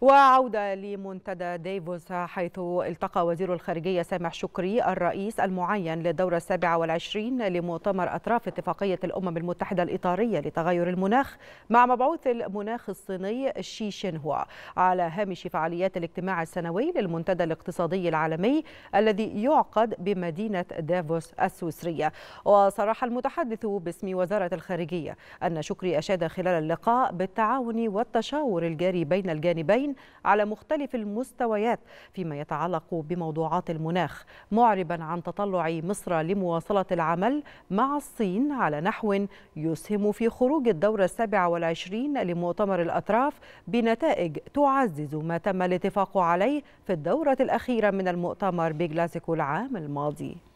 وعودة لمنتدى ديفوس حيث التقى وزير الخارجية سامح شكري الرئيس المعين للدورة السابعة والعشرين لمؤتمر أطراف اتفاقية الأمم المتحدة الإطارية لتغير المناخ مع مبعوث المناخ الصيني شي شينهوا على هامش فعاليات الاجتماع السنوي للمنتدى الاقتصادي العالمي الذي يعقد بمدينة دافوس السويسرية وصرح المتحدث باسم وزارة الخارجية أن شكري أشاد خلال اللقاء بالتعاون والتشاور الجاري بين الجانبين الدولتين على مختلف المستويات فيما يتعلق بموضوعات المناخ معربا عن تطلع مصر لمواصلة العمل مع الصين على نحو يسهم في خروج الدورة السابعة والعشرين لمؤتمر الأطراف بنتائج تعزز ما تم الاتفاق عليه في الدورة الأخيرة من المؤتمر بجلاسكو العام الماضي